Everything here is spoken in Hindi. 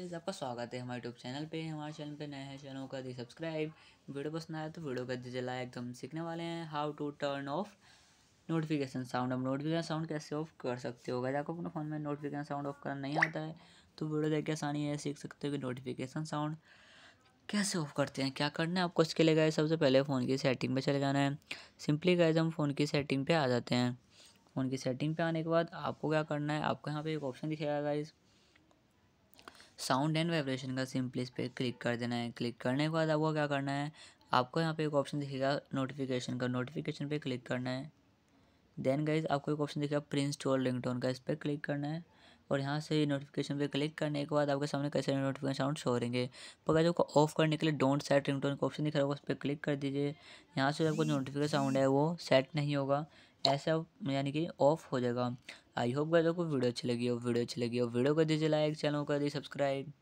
गाइस आपका स्वागत है हमारे यूट्यूब चैनल पे हमारे चैनल पे नए हैं चैनल का दी सब्सक्राइब वीडियो पसंद आया तो वीडियो का दीजिए लाइक हम सीखने वाले हैं how to turn off notification sound हम नोटिफिकेशन साउंड कैसे ऑफ कर सकते हो गाइस आपको अपने फ़ोन में नोटिफिकेशन साउंड ऑफ करना नहीं आता है तो वीडियो देख के आसानी है सीख सकते हो कि नोटिफिकेशन साउंड कैसे ऑफ करते हैं क्या करना है आपको इसके लिए गए सबसे पहले फ़ोन की सेटिंग पर चले जाना है सिंपली गए हम फ़ोन की सेटिंग पर आ जाते हैं फ़ोन की सेटिंग पे आने के बाद आपको क्या करना है आपको यहाँ पे एक ऑप्शन दिखेगा गाइज़ साउंड एंड वाइब्रेशन का सिंपली इस पर क्लिक कर देना है क्लिक करने के बाद आपको क्या करना है आपको यहाँ पे एक ऑप्शन दिखेगा नोटिफिकेशन का नोटिफिकेशन पे क्लिक करना है देन गाइज आपको एक ऑप्शन दिखेगा प्रिंस टोल रिंगटोन का इस पर क्लिक करना है और यहाँ से नोटिफिकेशन पे क्लिक करने के बाद आपके सामने कैसे नोटिफिकेशन साउंड शो रहेंगे पर जो ऑफ करने के लिए डोंट सेट रिंगटोन का ऑप्शन दिख रहा होगा उस पर क्लिक कर दीजिए यहाँ से आपको नोटिफिकेशन साउंड है वो सेट नहीं होगा ऐसा यानी कि ऑफ हो जाएगा आई होप गए को वीडियो अच्छी लगी हो वीडियो अच्छी लगी हो वीडियो कर दीजिए लाइक चैनल कर दीजिए सब्सक्राइब